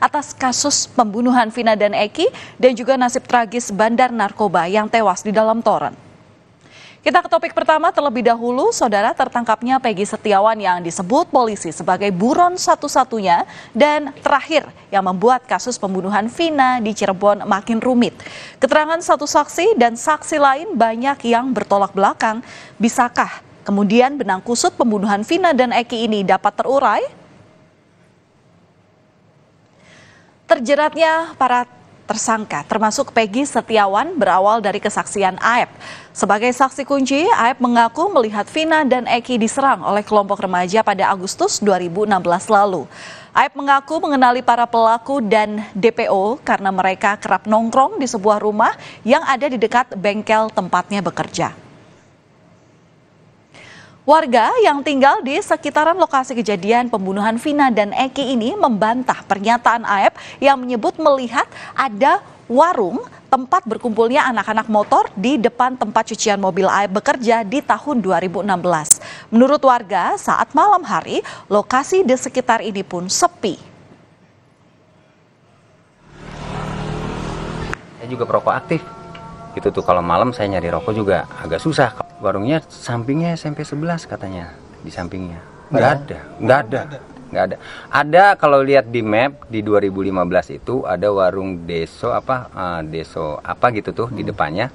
atas kasus pembunuhan Vina dan Eki dan juga nasib tragis bandar narkoba yang tewas di dalam toren. Kita ke topik pertama terlebih dahulu, saudara tertangkapnya Peggy Setiawan yang disebut polisi sebagai buron satu-satunya dan terakhir yang membuat kasus pembunuhan Vina di Cirebon makin rumit. Keterangan satu saksi dan saksi lain banyak yang bertolak belakang. Bisakah kemudian benang kusut pembunuhan Vina dan Eki ini dapat terurai? Terjeratnya para tersangka termasuk Peggy Setiawan berawal dari kesaksian Aep. Sebagai saksi kunci, Aep mengaku melihat Vina dan Eki diserang oleh kelompok remaja pada Agustus 2016 lalu. Aep mengaku mengenali para pelaku dan DPO karena mereka kerap nongkrong di sebuah rumah yang ada di dekat bengkel tempatnya bekerja. Warga yang tinggal di sekitaran lokasi kejadian pembunuhan Vina dan Eki ini membantah pernyataan Aep yang menyebut melihat ada warung tempat berkumpulnya anak-anak motor di depan tempat cucian mobil Aep bekerja di tahun 2016. Menurut warga, saat malam hari, lokasi di sekitar ini pun sepi. Saya juga perokok aktif itu tuh kalau malam saya nyari rokok juga agak susah warungnya sampingnya SMP 11 katanya di sampingnya nggak ada nggak ada nggak ada ada kalau lihat di map di 2015 itu ada warung deso apa uh, deso apa gitu tuh hmm. di depannya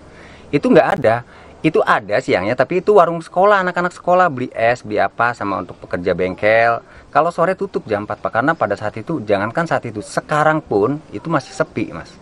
itu nggak ada itu ada siangnya tapi itu warung sekolah anak-anak sekolah beli es beli apa sama untuk pekerja bengkel kalau sore tutup jam 4 pak karena pada saat itu jangankan saat itu sekarang pun itu masih sepi mas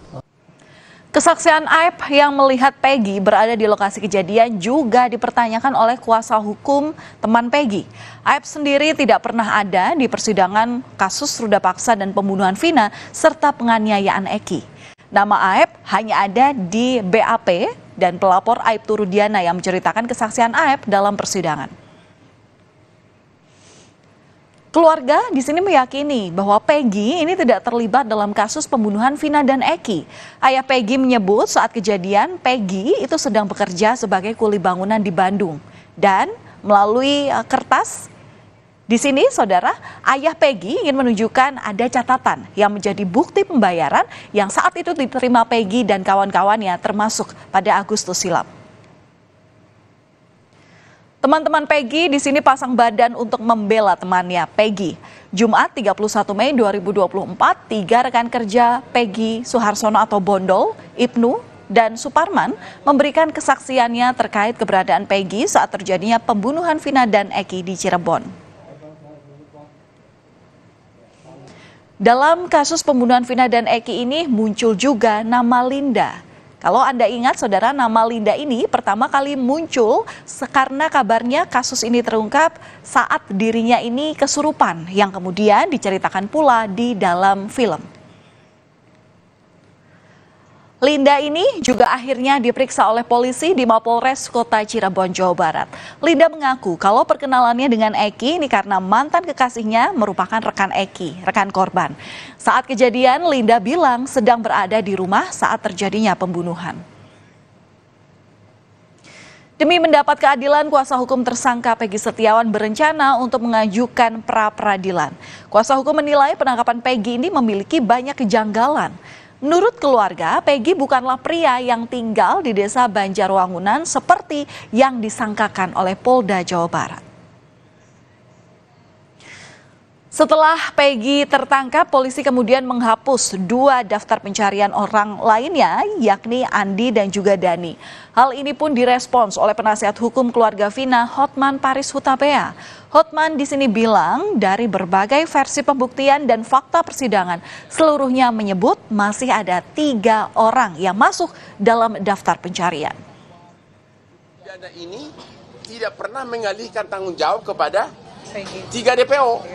Kesaksian Aib yang melihat Peggy berada di lokasi kejadian juga dipertanyakan oleh kuasa hukum teman Peggy. Aib sendiri tidak pernah ada di persidangan kasus ruda paksa dan pembunuhan Vina serta penganiayaan Eki. Nama Aib hanya ada di BAP dan pelapor Aib Turudiana yang menceritakan kesaksian Aib dalam persidangan. Keluarga di sini meyakini bahwa Peggy ini tidak terlibat dalam kasus pembunuhan Vina dan Eki. Ayah Peggy menyebut saat kejadian Peggy itu sedang bekerja sebagai kuli bangunan di Bandung dan melalui eh, kertas di sini, saudara, ayah Peggy ingin menunjukkan ada catatan yang menjadi bukti pembayaran yang saat itu diterima Peggy dan kawan-kawannya termasuk pada Agustus silam. Teman-teman Peggy di sini pasang badan untuk membela temannya Peggy. Jumat 31 Mei 2024, tiga rekan kerja Peggy Suharsono atau Bondol, Ibnu, dan Suparman memberikan kesaksiannya terkait keberadaan Peggy saat terjadinya pembunuhan Vina dan Eki di Cirebon. Dalam kasus pembunuhan Vina dan Eki ini muncul juga nama Linda kalau Anda ingat, saudara, nama Linda ini pertama kali muncul karena kabarnya kasus ini terungkap saat dirinya ini kesurupan, yang kemudian diceritakan pula di dalam film. Linda ini juga akhirnya diperiksa oleh polisi di Mapolres Kota Cirebon, Jawa Barat. Linda mengaku kalau perkenalannya dengan Eki ini karena mantan kekasihnya merupakan rekan Eki, rekan korban. Saat kejadian, Linda bilang sedang berada di rumah saat terjadinya pembunuhan. Demi mendapat keadilan, kuasa hukum tersangka Peggy Setiawan berencana untuk mengajukan pra peradilan. Kuasa hukum menilai penangkapan Peggy ini memiliki banyak kejanggalan. Menurut keluarga, Peggy bukanlah pria yang tinggal di desa Banjarwangunan seperti yang disangkakan oleh Polda Jawa Barat. Setelah Peggy tertangkap, polisi kemudian menghapus dua daftar pencarian orang lainnya, yakni Andi dan juga Dani. Hal ini pun direspons oleh penasihat hukum keluarga Vina, Hotman Paris Hutapea. Hotman di sini bilang dari berbagai versi pembuktian dan fakta persidangan, seluruhnya menyebut masih ada tiga orang yang masuk dalam daftar pencarian. Dana ini tidak pernah mengalihkan tanggung jawab kepada tiga DPO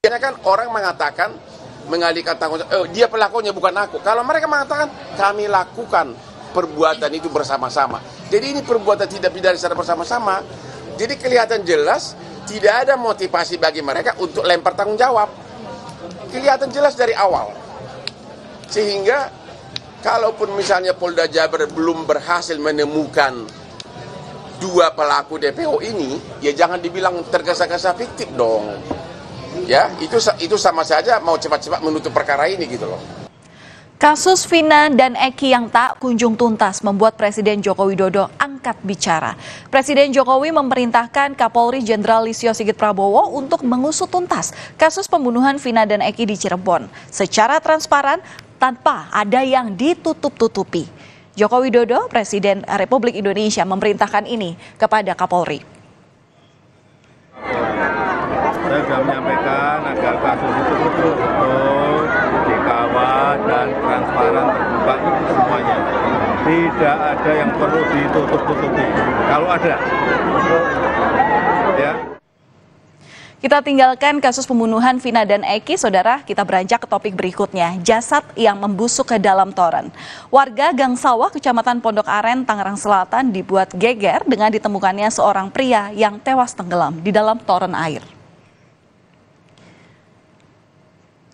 karena kan orang mengatakan mengalihkan tanggung jawab, oh, eh, dia pelakunya bukan aku. Kalau mereka mengatakan kami lakukan perbuatan itu bersama-sama. Jadi ini perbuatan tidak pidana secara bersama-sama. Jadi kelihatan jelas tidak ada motivasi bagi mereka untuk lempar tanggung jawab. Kelihatan jelas dari awal. Sehingga kalaupun misalnya Polda Jabar belum berhasil menemukan dua pelaku DPO ini, ya jangan dibilang tergesa-gesa fiktif dong. Ya, itu itu sama saja mau cepat-cepat menutup perkara ini gitu loh. Kasus Vina dan Eki yang tak kunjung tuntas membuat Presiden Joko Widodo angkat bicara. Presiden Jokowi memerintahkan Kapolri Jenderal Listio Sigit Prabowo untuk mengusut tuntas kasus pembunuhan Vina dan Eki di Cirebon secara transparan tanpa ada yang ditutup-tutupi. Joko Widodo, Presiden Republik Indonesia, memerintahkan ini kepada Kapolri saya sudah menyampaikan agar kasus itu betul-betul dikawal dan transparan terbuka itu semuanya. Tidak ada yang perlu ditutup-tutupi. Kalau ada, ya. Kita tinggalkan kasus pembunuhan Vina dan Eki, saudara. Kita beranjak ke topik berikutnya, jasad yang membusuk ke dalam toren. Warga Gang Sawah, Kecamatan Pondok Aren, Tangerang Selatan dibuat geger dengan ditemukannya seorang pria yang tewas tenggelam di dalam toren air.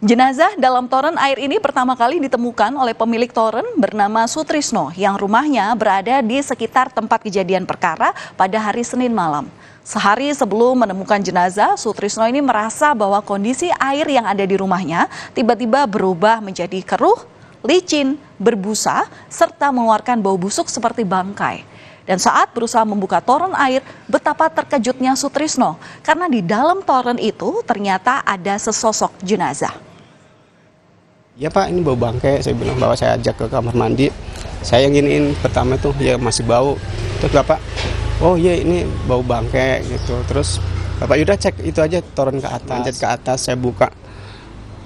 Jenazah dalam toren air ini pertama kali ditemukan oleh pemilik toren bernama Sutrisno yang rumahnya berada di sekitar tempat kejadian perkara pada hari Senin malam. Sehari sebelum menemukan jenazah, Sutrisno ini merasa bahwa kondisi air yang ada di rumahnya tiba-tiba berubah menjadi keruh, licin, berbusa, serta mengeluarkan bau busuk seperti bangkai. Dan saat berusaha membuka toren air, betapa terkejutnya Sutrisno karena di dalam toren itu ternyata ada sesosok jenazah. Ya Pak, ini bau bangke. Saya bilang bahwa saya ajak ke kamar mandi. Saya inginin pertama itu ya masih bau. Terus Bapak, oh iya ini bau bangke gitu. Terus Bapak Yuda cek itu aja toren ke atas, Mas. ke atas saya buka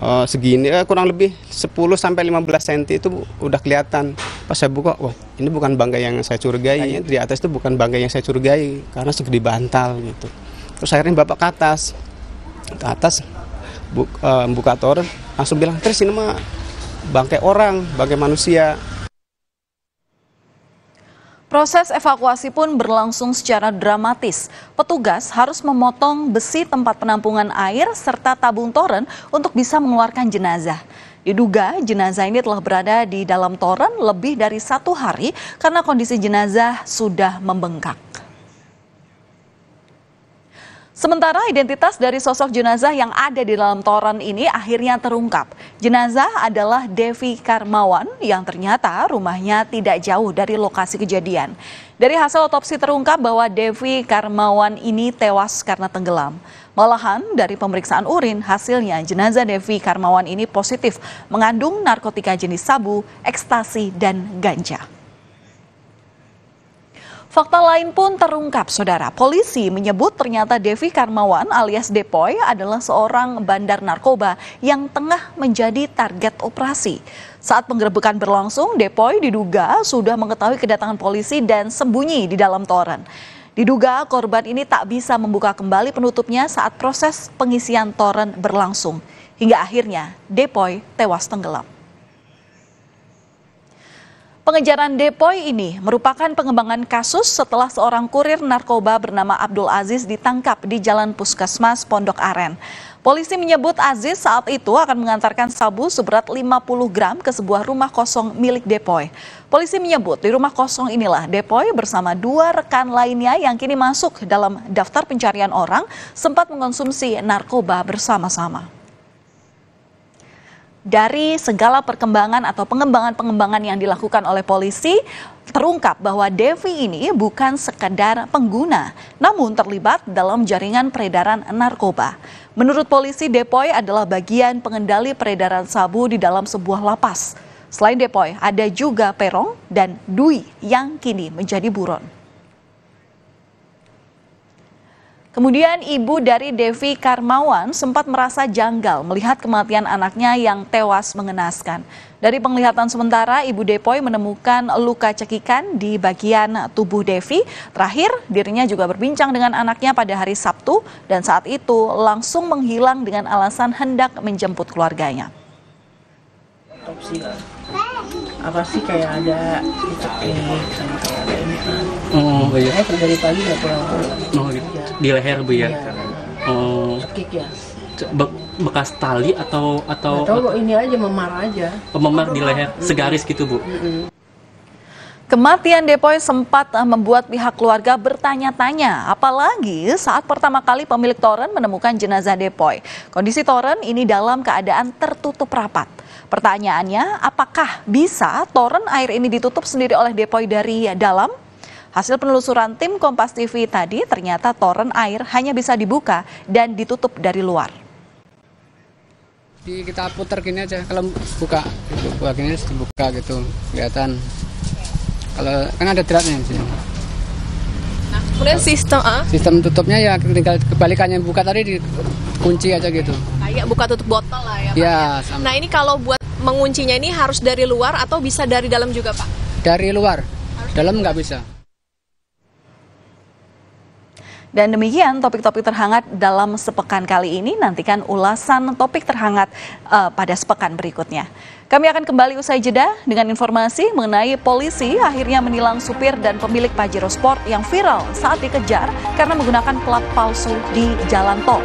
uh, segini eh, kurang lebih 10 sampai 15 cm itu udah kelihatan. Pas saya buka, wah, ini bukan bangkai yang saya curigai. Iya. Di atas itu bukan bangkai yang saya curigai karena segede bantal gitu. Terus akhirnya Bapak ke atas. Ke atas eh, buka, uh, buka tor langsung bilang, "Terus ini mah bangkai orang, bangkai manusia." Proses evakuasi pun berlangsung secara dramatis. Petugas harus memotong besi tempat penampungan air serta tabung toren untuk bisa mengeluarkan jenazah. Diduga jenazah ini telah berada di dalam toren lebih dari satu hari karena kondisi jenazah sudah membengkak. Sementara identitas dari sosok jenazah yang ada di dalam toran ini akhirnya terungkap. Jenazah adalah Devi Karmawan yang ternyata rumahnya tidak jauh dari lokasi kejadian. Dari hasil otopsi terungkap bahwa Devi Karmawan ini tewas karena tenggelam. Malahan dari pemeriksaan urin hasilnya jenazah Devi Karmawan ini positif mengandung narkotika jenis sabu, ekstasi, dan ganja. Fakta lain pun terungkap, saudara. Polisi menyebut ternyata Devi Karmawan alias Depoy adalah seorang bandar narkoba yang tengah menjadi target operasi. Saat penggerebekan berlangsung, Depoy diduga sudah mengetahui kedatangan polisi dan sembunyi di dalam toren. Diduga korban ini tak bisa membuka kembali penutupnya saat proses pengisian toren berlangsung. Hingga akhirnya Depoy tewas tenggelam. Pengejaran Depoy ini merupakan pengembangan kasus setelah seorang kurir narkoba bernama Abdul Aziz ditangkap di Jalan Puskesmas Pondok Aren. Polisi menyebut Aziz saat itu akan mengantarkan sabu seberat 50 gram ke sebuah rumah kosong milik Depoy. Polisi menyebut di rumah kosong inilah Depoy bersama dua rekan lainnya yang kini masuk dalam daftar pencarian orang sempat mengonsumsi narkoba bersama-sama dari segala perkembangan atau pengembangan-pengembangan yang dilakukan oleh polisi terungkap bahwa Devi ini bukan sekedar pengguna namun terlibat dalam jaringan peredaran narkoba. Menurut polisi Depoy adalah bagian pengendali peredaran sabu di dalam sebuah lapas. Selain Depoy, ada juga Perong dan Dwi yang kini menjadi buron. Kemudian ibu dari Devi Karmawan sempat merasa janggal melihat kematian anaknya yang tewas mengenaskan. Dari penglihatan sementara, Ibu Depoy menemukan luka cekikan di bagian tubuh Devi. Terakhir, dirinya juga berbincang dengan anaknya pada hari Sabtu dan saat itu langsung menghilang dengan alasan hendak menjemput keluarganya. apa sih kayak ada cekik? Oh, iya. iya. Eh, dari pagi nggak pulang-pulang. Oh, gitu. Di leher, Bu, ya? Iya. Oh. Ya. Be bekas tali atau atau tahu ini aja memar aja. Memar di leher, segaris gitu, Bu. Kematian Depoy sempat eh, membuat pihak keluarga bertanya-tanya, apalagi saat pertama kali pemilik toren menemukan jenazah Depoy. Kondisi toren ini dalam keadaan tertutup rapat. Pertanyaannya, apakah bisa toren air ini ditutup sendiri oleh Depoy dari dalam? Hasil penelusuran tim Kompas TV tadi ternyata toren air hanya bisa dibuka dan ditutup dari luar. Di kita putar gini aja kalau buka itu buka gini dibuka gitu kelihatan. Kalau kan ada dratnya di sini. Nah, kemudian sistem ah? Sistem tutupnya ya tinggal kebalikannya buka tadi dikunci aja gitu. Kayak buka tutup botol lah ya. Pak, ya, ya. Sama. Nah, ini kalau buat menguncinya ini harus dari luar atau bisa dari dalam juga, Pak? Dari luar. Harus dalam nggak bisa. Dan demikian topik-topik terhangat dalam sepekan kali ini. Nantikan ulasan topik terhangat uh, pada sepekan berikutnya. Kami akan kembali usai jeda dengan informasi mengenai polisi akhirnya menilang supir dan pemilik Pajero Sport yang viral saat dikejar karena menggunakan plat palsu di jalan tol.